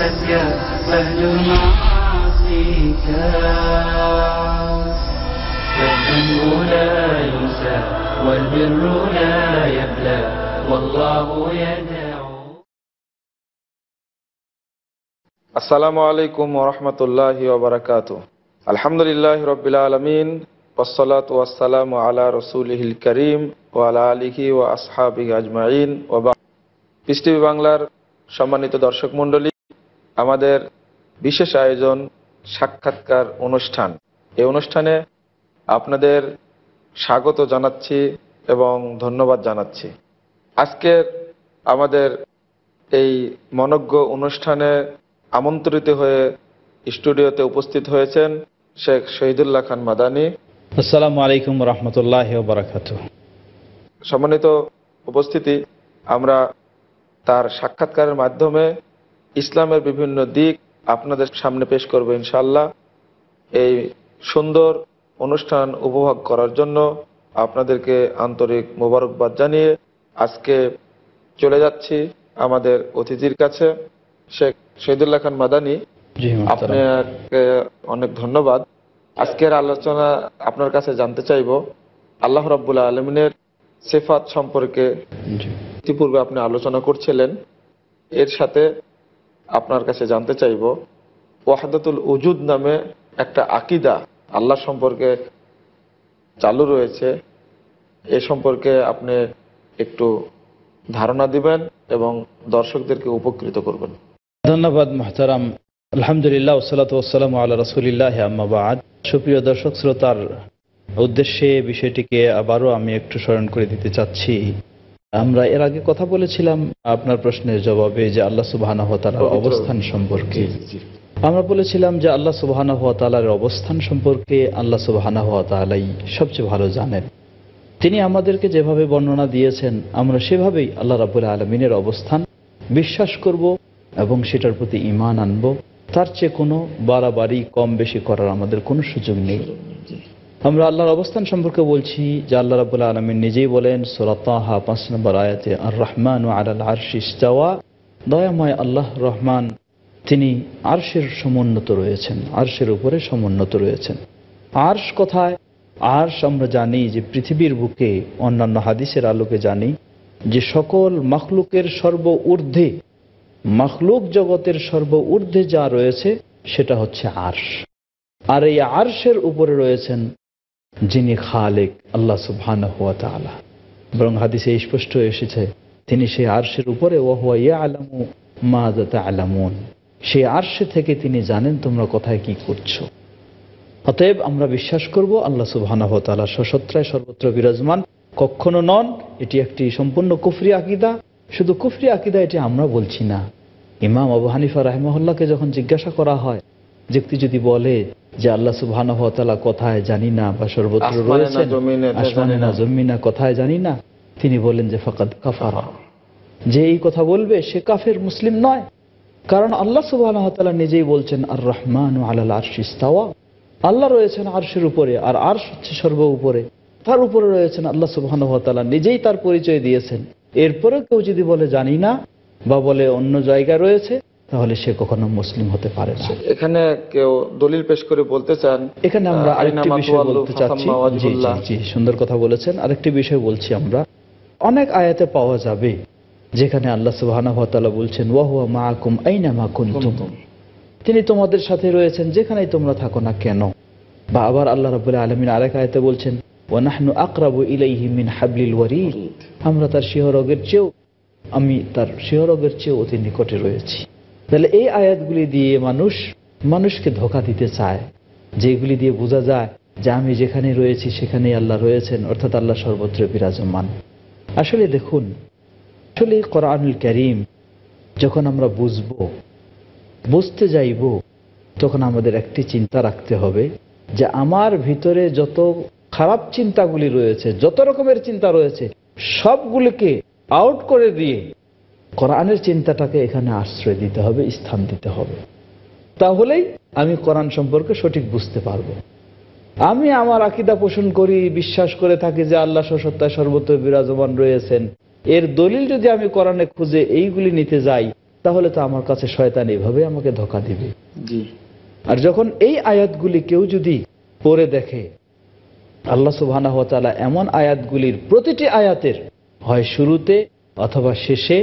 السلام عليكم ورحمة الله وبركاته الحمد لله رب العالمين والصلاة والسلام على رسوله الكريم وعلى آله وأصحابه أجمعين وبعد piece বাংলার সম্মানিত দর্শক মণ্ডলী আমাদের বিশেষ আয়োজন সাক্ষাৎকার অনুষ্ঠান এই অনুষ্ঠানে আপনাদের স্বাগত জানাচ্ছি এবং ধন্যবাদ জানাচ্ছি আজকের আমাদের এই মনজ্ঞ অনুষ্ঠানে আমন্ত্রিত হয়ে স্টুডিওতে উপস্থিত হয়েছেন শেখ শহীদুল্লাহ খান মাদানী আসসালামু আলাইকুম রহমতুল্লাহ বারাকাত সম্মানিত উপস্থিতি আমরা তার সাক্ষাৎকারের মাধ্যমে ইসলামের বিভিন্ন দিক আপনাদের সামনে পেশ করব ইনশাল্লাহ এই সুন্দর অনুষ্ঠান উপভোগ করার জন্য আপনাদেরকে আন্তরিক মোবারকবাদ জানিয়ে আজকে চলে যাচ্ছি আমাদের অতিথির কাছে শেখ শহীদুল্লাহ খান মাদানি আপনাকে অনেক ধন্যবাদ আজকের আলোচনা আপনার কাছে জানতে চাইব আল্লাহ রব্বুল্লা আলমিনের সেফাত সম্পর্কে ইতিপূর্বে আপনি আলোচনা করছিলেন এর সাথে আপনার কাছে জানতে চাইব ওয়াহাদাতুল উজুদ নামে একটা আকিদা আল্লাহ সম্পর্কে চালু রয়েছে এ সম্পর্কে আপনি একটু ধারণা দিবেন এবং দর্শকদেরকে উপকৃত করবেন ধন্যবাদ মহতারাম আলহামদুলিল্লাহ ওসালাত ওসালাম আল্লাহ রসুলিল্লাহ আম্মাবাদ সুপ্রিয় দর্শক শ্রোতার উদ্দেশ্যে বিষয়টিকে আবারও আমি একটু স্মরণ করে দিতে চাচ্ছি আমরা এর আগে কথা বলেছিলাম আপনার প্রশ্নের জবাবে যে আল্লাহ সুবাহ অবস্থান সম্পর্কে আমরা বলেছিলাম যে আল্লাহ তালার অবস্থান সম্পর্কে আল্লাহ সুবাহ সবচেয়ে ভালো জানেন তিনি আমাদেরকে যেভাবে বর্ণনা দিয়েছেন আমরা সেভাবেই আল্লাহ রাবুল আলমিনের অবস্থান বিশ্বাস করব এবং সেটার প্রতি ইমান আনব তার চেয়ে কোনো বাড়াবাড়ি কম বেশি করার আমাদের কোনো সুযোগ নেই আমরা আল্লাহর অবস্থান সম্পর্কে বলছি যে আল্লাহ রাবুল্লাহ আলমী নিজেই বলেন সোলাতাহা পাঁচ নম্বর আয়াতে আর রহমান ও আলাল আরশি ইস্তাওয়া দয়াময় আল্লাহ রহমান তিনি আরশের সমুন্নত রয়েছেন আরশের উপরে সমুন্নত রয়েছেন আর্শ কথায় আরশ আমরা জানি যে পৃথিবীর বুকে অন্যান্য হাদিসের আলোকে জানি যে সকল মখলুকের সর্ব ঊর্ধ্বে মখলুক জগতের সর্ব ঊর্ধ্বে যা রয়েছে সেটা হচ্ছে আর্শ আর এই আর্শের উপরে রয়েছেন যিনি খালেক আল্লাহ সুবহান হুয়া তালা বরং হাদিসে স্পষ্ট এসেছে তিনি সেই আরশের উপরে ওয়াহুয়া ইয়া আলামু মা দাতা আলামুন সেই আরশে থেকে তিনি জানেন তোমরা কোথায় কি করছো অতএব আমরা বিশ্বাস করব আল্লাহ সুবাহ তালা সশত্রায় সর্বত্র বিরাজমান কখনো নন এটি একটি সম্পূর্ণ কুফরি আকিদা শুধু কুফরি আকিদা এটি আমরা বলছি না ইমাম আবু হানিফা রাহমহল্লাকে যখন জিজ্ঞাসা করা হয় ব্যক্তি যদি বলে যে আল্লাহ সুবাহানুভতালা কোথায় জানি না বা সর্বত্র রয়েছেন আসমানে না জমিনা কোথায় জানি না তিনি বলেন যে ফকাত কাফার যে এই কথা বলবে সে কাফের মুসলিম নয় কারণ আল্লাহ সুবাহ নিজেই বলছেন আর রহমান আল্লাহ আরশিস্তাওয়া আল্লাহ রয়েছেন আরশের উপরে আর আরশ হচ্ছে সর্ব উপরে তার উপরে রয়েছেন আল্লাহ সুবাহ নিজেই তার পরিচয় দিয়েছেন এরপরে কেউ যদি বলে জানি না বা বলে অন্য জায়গা রয়েছে তাহলে সে কখনো মুসলিম হতে পারে না এখানে কেউ দলিল পেশ করে বলতে চান এখানে আমরা আরেকটি বিষয় বলতে চাচ্ছি সুন্দর কথা বলেছেন আরেকটি বিষয় বলছি আমরা অনেক আয়াতে পাওয়া যাবে যেখানে আল্লাহ সুবাহ ওয়া তাআলা বলছেন ওয়া হুয়া মাআকুম আইনামা তিনি তোমাদের সাথে রয়েছেন যেখানেই তোমরা থাকো না কেন বা আবার আল্লাহ রাব্বুল আলমিন আরেক আয়তে বলছেন ওয়া নাহনু আকরাবু ইলাইহি মিন হাবলিল ওয়ারিদ আমরা তার শিহরগের চেয়েও আমি তার শিহরগের চেয়েও অতি নিকটে রয়েছি তাহলে এই আয়াতগুলি দিয়ে মানুষ মানুষকে ধোকা দিতে চায় যেগুলি দিয়ে বোঝা যায় যে আমি যেখানে রয়েছি সেখানেই আল্লাহ রয়েছেন অর্থাৎ আল্লাহ সর্বত্র বিরাজমান আসলে দেখুন আসলে কোরআনুল করিম যখন আমরা বুঝব বুঝতে যাইব তখন আমাদের একটি চিন্তা রাখতে হবে যে আমার ভিতরে যত খারাপ চিন্তাগুলি রয়েছে যত রকমের চিন্তা রয়েছে সবগুলিকে আউট করে দিয়ে কোরআনের চিন্তাটাকে এখানে আশ্রয় দিতে হবে স্থান দিতে হবে তাহলেই আমি কোরআন সম্পর্কে সঠিক বুঝতে পারবো আমি আমার আকিদা পোষণ করি বিশ্বাস করে থাকি যে আল্লাহ সত্তায় সর্বত্র বিরাজমান রয়েছেন এর দলিল যদি আমি কোরআনে খুঁজে এইগুলি নিতে যাই তাহলে তো আমার কাছে শয়তান এভাবে আমাকে ধোকা দিবে আর যখন এই আয়াতগুলি কেউ যদি পড়ে দেখে আল্লাহ সুবাহ এমন আয়াতগুলির প্রতিটি আয়াতের হয় শুরুতে অথবা শেষে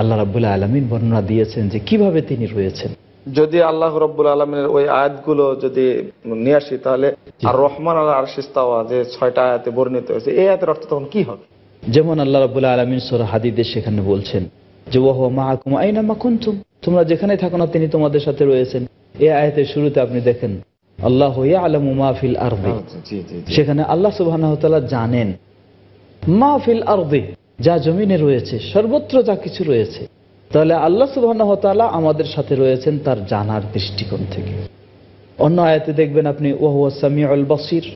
আল্লাহ রাবুল্লাহ আলমিন বর্ণনা দিয়েছেন যে কিভাবে তিনি রয়েছেন যদি আল্লাহ রব্বুল আলমের ওই আয়াতগুলো যদি নিয়ে আসি তাহলে আর রহমান আল্লাহ আরশিস্তাওয়া যে ছয়টা আয়াতে বর্ণিত হয়েছে এই আয়াতের অর্থ তখন কি হবে যেমন আল্লাহ রবুল্লাহ আলমিন সোর হাদিদের সেখানে বলছেন যে ওহ মাহাকুম আইনা মাকুন্তুম তোমরা যেখানে থাকো না তিনি তোমাদের সাথে রয়েছেন এই আয়াতের শুরুতে আপনি দেখেন আল্লাহ আলম মাহফিল আরদি আচ্ছা, সেখানে আল্লাহ সুবাহ জানেন মাহফিল আরদি যা জমিনে রয়েছে সর্বত্র যা কিছু রয়েছে তাহলে আল্লাহ সুবাহতালা আমাদের সাথে রয়েছেন তার জানার দৃষ্টিকোণ থেকে অন্য আয়াতে দেখবেন আপনি ওহো সামি আল বসির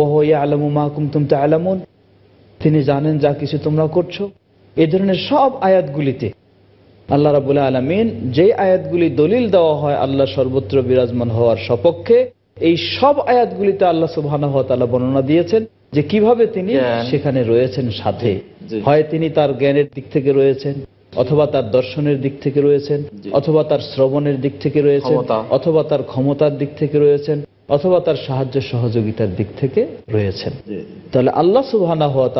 ওহ ইয়া আলমু মাহকুম তুমতে আলামুন তিনি জানেন যা কিছু তোমরা করছো এ ধরনের সব আয়াতগুলিতে আল্লাহ রাবুল্লাহ আলমিন যে আয়াতগুলি দলিল দেওয়া হয় আল্লাহ সর্বত্র বিরাজমান হওয়ার সপক্ষে এই সব আয়াতগুলিতে আল্লাহ সুবাহ বর্ণনা দিয়েছেন যে কিভাবে তিনি সেখানে রয়েছেন সাথে হয় তিনি তার জ্ঞানের দিক থেকে রয়েছেন অথবা তার দর্শনের দিক থেকে রয়েছেন অথবা তার শ্রবণের দিক থেকে রয়েছেন অথবা তার ক্ষমতার দিক থেকে রয়েছেন অথবা তার সাহায্য সহযোগিতার দিক থেকে রয়েছেন তাহলে আল্লাহ সুবাহ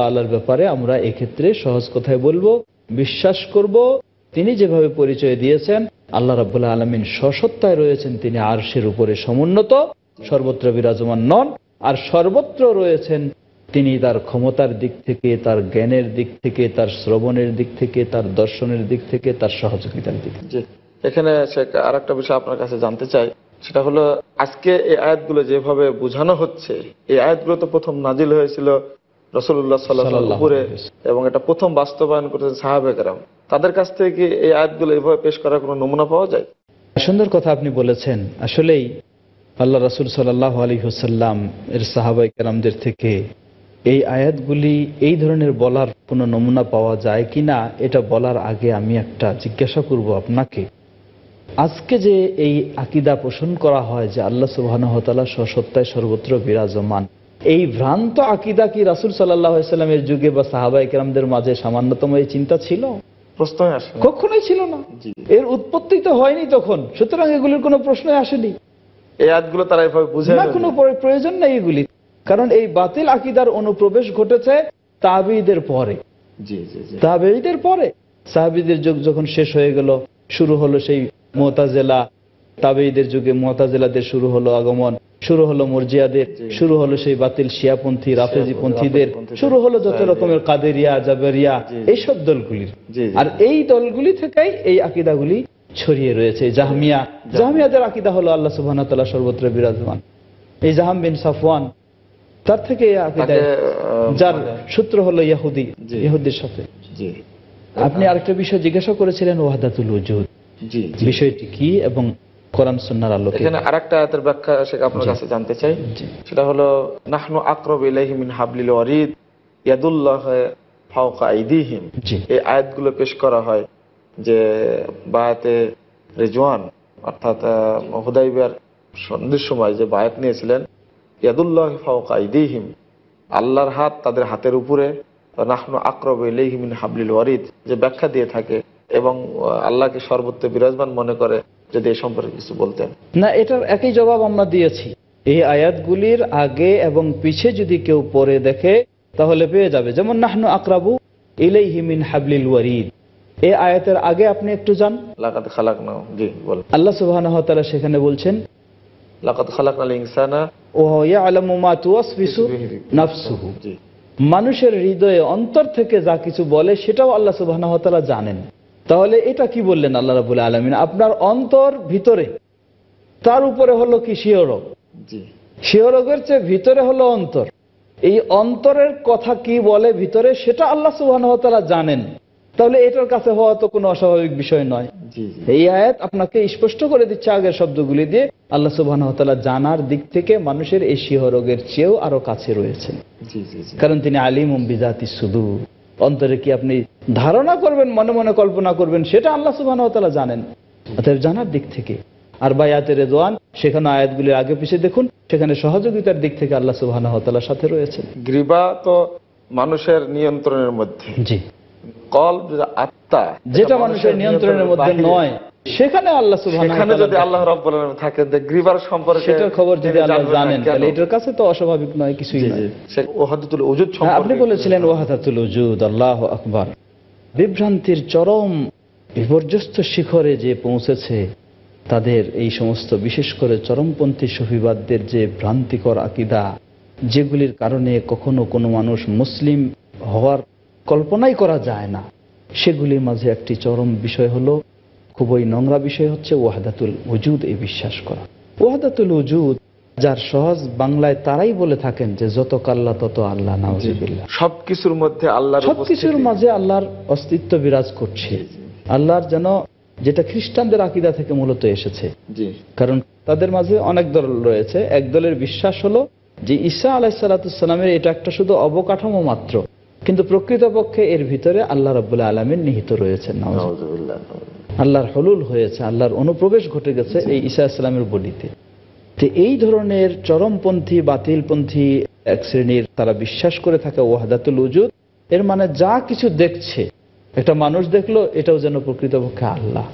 আল্লাহর ব্যাপারে আমরা এক্ষেত্রে সহজ কথায় বলবো বিশ্বাস করব তিনি যেভাবে পরিচয় দিয়েছেন আল্লাহ রাবুল্লাহ আলমিন সসত্তায় রয়েছেন তিনি আরশের উপরে সমুন্নত সর্বত্র বিরাজমান নন আর সর্বত্র রয়েছেন তিনি তার ক্ষমতার দিক থেকে তার জ্ঞানের দিক থেকে তার শ্রবণের দিক থেকে তার দর্শনের দিক থেকে তার সহযোগিতার দিক থেকে এখানে আর একটা বিষয় আপনার কাছে জানতে চাই সেটা হলো আজকে এই আয়াতগুলো যেভাবে বোঝানো হচ্ছে এই আয়াতগুলো তো প্রথম নাজিল হয়েছিল রসুল্লাহ সাল্লাহ এবং এটা প্রথম বাস্তবায়ন করেছেন সাহাবেকেরাম তাদের কাছ থেকে কি এই আয়াতগুলো এভাবে পেশ করার কোনো নমুনা পাওয়া যায় সুন্দর কথা আপনি বলেছেন আসলেই আল্লাহ রাসুল সাল্লাহ আলী হোসাল্লাম এর সাহাবাই কালামদের থেকে এই আয়াতগুলি এই ধরনের বলার কোনো নমুনা পাওয়া যায় কি না এটা বলার আগে আমি একটা জিজ্ঞাসা করব আপনাকে আজকে যে এই আকিদা পোষণ করা হয় যে আল্লাহ হতালা সসত্তায় সর্বত্র বিরাজমান এই ভ্রান্ত আকিদা কি রাসুল সাল্লাহ সাল্লামের যুগে বা সাহাবা ইকরামদের মাঝে সামান্যতম এই চিন্তা ছিল কখনোই ছিল না এর উৎপত্তি তো হয়নি তখন সুতরাং এগুলির কোনো প্রশ্নই আসেনি এই আয়াতগুলো তারা এভাবে বুঝে না কোনো প্রয়োজন নাই এগুলি কারণ এই বাতিল আকিদার অনুপ্রবেশ ঘটেছে তাবিদের পরে তাবিদের পরে সাহাবিদের যুগ যখন শেষ হয়ে গেল শুরু হলো সেই মোতাজেলা তাবেইদের যুগে মোতাজেলাদের শুরু হলো আগমন শুরু হলো মর্জিয়াদের শুরু হলো সেই বাতিল শিয়াপন্থী রাফেজি পন্থীদের শুরু হলো যত রকমের কাদেরিয়া জাবেরিয়া এইসব দলগুলির আর এই দলগুলি থেকেই এই আকিদাগুলি ছড়িয়ে রয়েছে জাহামিয়া জাহামিয়াদের আকিদা হলো আল্লাহ সুবাহ সর্বত্র বিরাজমান এই জাহাম বিন সাফওয়ান তার থেকে যার মানে- সূত্র হলো ইয়াহুদি ইহুদির সাথে আপনি আরেকটা বিষয় জিজ্ঞাসা করেছিলেন ওয়াহাদাতুল উজুদ বিষয়টি কি এবং কোরআন সুন্নার আলোকে এখানে আরেকটা আয়াতের ব্যাখ্যা আপনার কাছে জানতে চাই সেটা হলো নাহনু আকরাবু ইলাইহি মিন হাবলিল ওয়ারিদ ইয়াদুল্লাহ ফাওকা আইদিহিম এই আয়াতগুলো পেশ করা হয় যে বায়াতে রেজওয়ান অর্থাৎ হুদাইবিয়ার সন্ধির সময় যে বায়াত নিয়েছিলেন ইয়াদুল্লাহ ফাউকাইদিহিম আল্লাহর হাত তাদের হাতের উপরে নাহনু আক্রব লেহিমিন হাবলিল ওয়ারিদ যে ব্যাখ্যা দিয়ে থাকে এবং আল্লাহকে সর্বত্র বিরাজমান মনে করে যদি এ সম্পর্কে কিছু বলতেন না এটার একই জবাব আমরা দিয়েছি এই আয়াতগুলির আগে এবং পিছে যদি কেউ পরে দেখে তাহলে পেয়ে যাবে যেমন নাহনু আক্রাবু ইলেহিমিন হাবলিল ওয়ারিদ এই আয়াতের আগে আপনি একটু যান আল্লাহ সুবাহ সেখানে বলছেন মানুষের হৃদয়ে অন্তর থেকে যা কিছু বলে সেটাও আল্লাহ সুবাহ জানেন তাহলে এটা কি বললেন আল্লাহ রাবুল আলমিন আপনার অন্তর ভিতরে তার উপরে হলো কি শিহরক শিহরকের চেয়ে ভিতরে হলো অন্তর এই অন্তরের কথা কি বলে ভিতরে সেটা আল্লাহ সুবাহ জানেন তাহলে এটার কাছে হওয়া তো কোনো অস্বাভাবিক বিষয় নয় এই আয়াত আপনাকে স্পষ্ট করে দিচ্ছে আগের শব্দগুলি দিয়ে আল্লাহ সুবাহ জানার দিক থেকে মানুষের এই শিহরোগের চেয়েও আরো কাছে রয়েছেন কারণ তিনি আলিম বিজাতি সুদু অন্তরে কি আপনি ধারণা করবেন মনে মনে কল্পনা করবেন সেটা আল্লাহ সুবাহ জানেন অতএব জানার দিক থেকে আর বায়াতে রেজওয়ান সেখানে আয়াতগুলির আগে পিছিয়ে দেখুন সেখানে সহযোগিতার দিক থেকে আল্লাহ সুবাহ সাথে রয়েছেন গ্রীবা তো মানুষের নিয়ন্ত্রণের মধ্যে জি আত্মা যেটা মানুষের নিয়ন্ত্রণের মধ্যে নয় সেখানে আল্লাহ সেখানে যদি আল্লাহ রব সম্পর্কে সেটার খবর যদি আল্লাহ জানেন তাহলে এটার কাছে তো অস্বাভাবিক নয় কিছুই ওহাদাতুল ওজুদ হ্যাঁ, আপনি বলেছিলেন ওহাদাতুল ওজুদ আল্লাহ আকবার বিভ্রান্তির চরম বিপর্যস্ত শিখরে যে পৌঁছেছে তাদের এই সমস্ত বিশেষ করে চরমপন্থী সফিবাদদের যে ভ্রান্তিকর আকিদা যেগুলির কারণে কখনো কোনো মানুষ মুসলিম হওয়ার কল্পনাই করা যায় না সেগুলির মাঝে একটি চরম বিষয় হল খুবই নোংরা বিষয় হচ্ছে ওয়াহাদাতুল ওজুদ এ বিশ্বাস করা ওয়াহাদাতুল ওজুদ যার সহজ বাংলায় তারাই বলে থাকেন যে যত কাল্লা তত আল্লাহ নাউজিবিল্লাহ সবকিছুর মধ্যে আল্লাহ সবকিছুর মাঝে আল্লাহর অস্তিত্ব বিরাজ করছে আল্লাহর যেন যেটা খ্রিস্টানদের আকিদা থেকে মূলত এসেছে কারণ তাদের মাঝে অনেক দল রয়েছে এক দলের বিশ্বাস হলো যে ঈসা সালাতামের এটা একটা শুধু অবকাঠামো মাত্র কিন্তু প্রকৃতপক্ষে এর ভিতরে আল্লাহ রব্বুল্লা আলমের নিহিত রয়েছেন আল্লাহর হলুল হয়েছে আল্লাহর অনুপ্রবেশ ঘটে গেছে এই ঈসা ইসলামের বলিতে তো এই ধরনের চরমপন্থী বাতিলপন্থী এক শ্রেণীর তারা বিশ্বাস করে থাকে ওয়াহাদাতুল উজুদ এর মানে যা কিছু দেখছে একটা মানুষ দেখলো এটাও যেন প্রকৃতপক্ষে আল্লাহ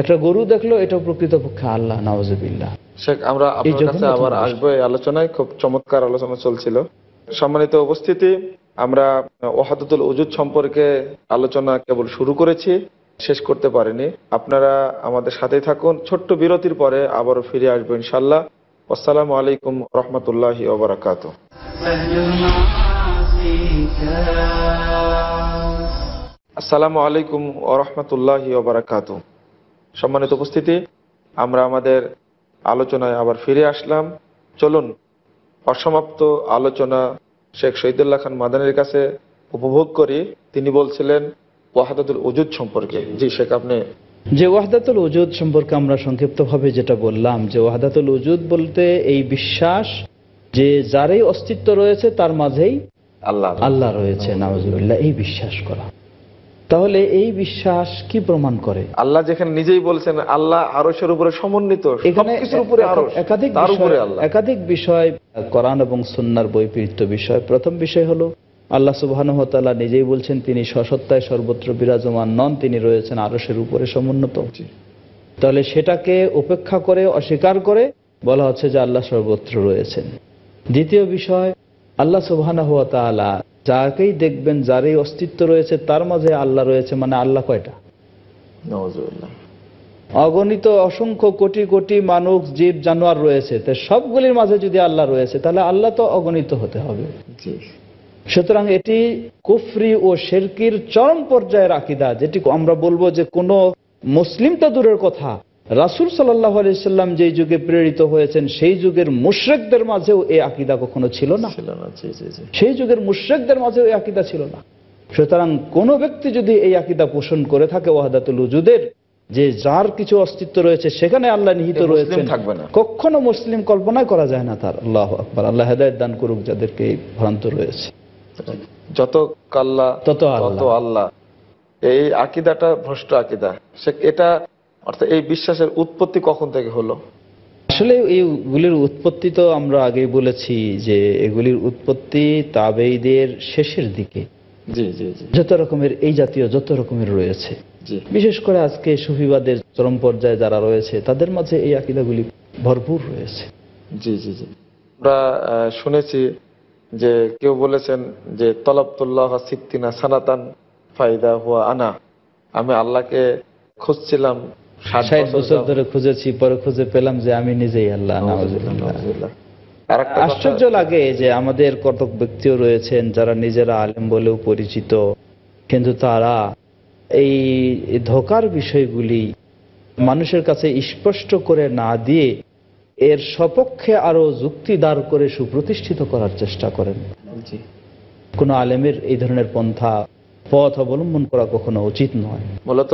একটা গরু দেখলো এটাও প্রকৃতপক্ষে আল্লাহ নওয়াজবিল্লা শেখ আমরা আপনার কাছে আবার আসবো এই আলোচনায় খুব চমৎকার আলোচনা চলছিল সম্মানিত উপস্থিতি আমরা ওয়াহাদুল উজুদ সম্পর্কে আলোচনা কেবল শুরু করেছি শেষ করতে পারিনি আপনারা আমাদের সাথে থাকুন ছোট্ট বিরতির পরে আবারও ফিরে আসবো ইনশাল্লাহ আসসালামু আলাইকুম রহমতুল্লাহ ওবরাকাত আসসালামু আলাইকুম ওরহমতুল্লাহ ওবরাকাত সম্মানিত উপস্থিতি আমরা আমাদের আলোচনায় আবার ফিরে আসলাম চলুন অসমাপ্ত আলোচনা শেখ শহীদুল্লাহ খান মাদানির কাছে উপভোগ করি তিনি বলছিলেন ওয়াহাদাতুল ওজুদ সম্পর্কে জি শেখ আপনি যে ওয়াহাদাতুল ওজুদ সম্পর্কে আমরা সংক্ষিপ্তভাবে যেটা বললাম যে ওয়াহাদাতুল ওজুদ বলতে এই বিশ্বাস যে যারই অস্তিত্ব রয়েছে তার মাঝেই আল্লাহ আল্লাহ রয়েছে নাওয়াজ এই বিশ্বাস করা তাহলে এই বিশ্বাস কি প্রমাণ করে আল্লাহ যেখানে নিজেই বলছেন আল্লাহ আরশের উপরে সমন্বিত একাধিক বিষয় কোরআন এবং সুন্নার বৈপরীত্য বিষয় প্রথম বিষয় হলো আল্লাহ সুবাহানুহ তালা নিজেই বলছেন তিনি সসত্তায় সর্বত্র বিরাজমান নন তিনি রয়েছেন আরশের উপরে সমুন্নত তাহলে সেটাকে উপেক্ষা করে অস্বীকার করে বলা হচ্ছে যে আল্লাহ সর্বত্র রয়েছেন দ্বিতীয় বিষয় আল্লাহ সুবাহানুহ তালা যাকেই দেখবেন যার এই অস্তিত্ব রয়েছে তার মাঝে আল্লাহ রয়েছে মানে আল্লাহ কয়টা অগণিত অসংখ্য কোটি কোটি মানুষ জীব জানোয়ার রয়েছে তো সবগুলির মাঝে যদি আল্লাহ রয়েছে তাহলে আল্লাহ তো অগণিত হতে হবে সুতরাং এটি কুফরি ও শেরকির চরম পর্যায়ের আকিদা যেটি আমরা বলবো যে কোনো মুসলিম তো দূরের কথা রাসুল সাল্লাহ আলিয়াল্লাম যেই যুগে প্রেরিত হয়েছেন সেই যুগের মুশ্রেকদের মাঝেও এই আকিদা কখনো ছিল না সেই যুগের মুশ্রেকদের মাঝেও এই আকিদা ছিল না সুতরাং কোনো ব্যক্তি যদি এই আকিদা পোষণ করে থাকে ওয়াহাদাতুল উজুদের যে যার কিছু অস্তিত্ব রয়েছে সেখানে আল্লাহ নিহিত রয়েছে থাকবে না কখনো মুসলিম কল্পনা করা যায় না তার আল্লাহ আকবর আল্লাহ হেদায়ত দান করুক যাদেরকে এই ভ্রান্ত রয়েছে যত কাল্লা তত আল্লাহ এই আকিদাটা ভ্রষ্ট আকিদা এটা অর্থাৎ এই বিশ্বাসের উৎপত্তি কখন থেকে হলো আসলে এইগুলির উৎপত্তি তো আমরা আগে বলেছি যে এগুলির উৎপত্তি তাবেইদের শেষের দিকে যত রকমের এই জাতীয় যত রকমের রয়েছে বিশেষ করে আজকে সুফিবাদের চরম পর্যায়ে যারা রয়েছে তাদের মাঝে এই আকিদাগুলি ভরপুর রয়েছে জি জি জি আমরা শুনেছি যে কেউ বলেছেন যে তলবতুল্লাহ সিদ্দিনা সানাতান ফায়দা হুয়া আনা আমি আল্লাহকে খুঁজছিলাম ষাট বছর ধরে খুঁজেছি পরে খুঁজে পেলাম যে আমি নিজেই আল্লাহ আশ্চর্য লাগে যে আমাদের কতক ব্যক্তিও রয়েছেন যারা নিজেরা আলেম বলেও পরিচিত কিন্তু তারা এই ধোকার বিষয়গুলি মানুষের কাছে স্পষ্ট করে না দিয়ে এর সপক্ষে আরো যুক্তি দাঁড় করে সুপ্রতিষ্ঠিত করার চেষ্টা করেন কোন আলেমের এই ধরনের পন্থা পথ অবলম্বন করা কখনো উচিত নয় মূলত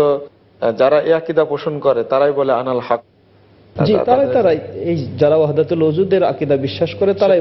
যারা এই আকিদা পোষণ করে তারাই বলে আনাল হক তারাই তারাই এই যারা ওয়াহাদাতুল ওজুদের আকিদা বিশ্বাস করে তারাই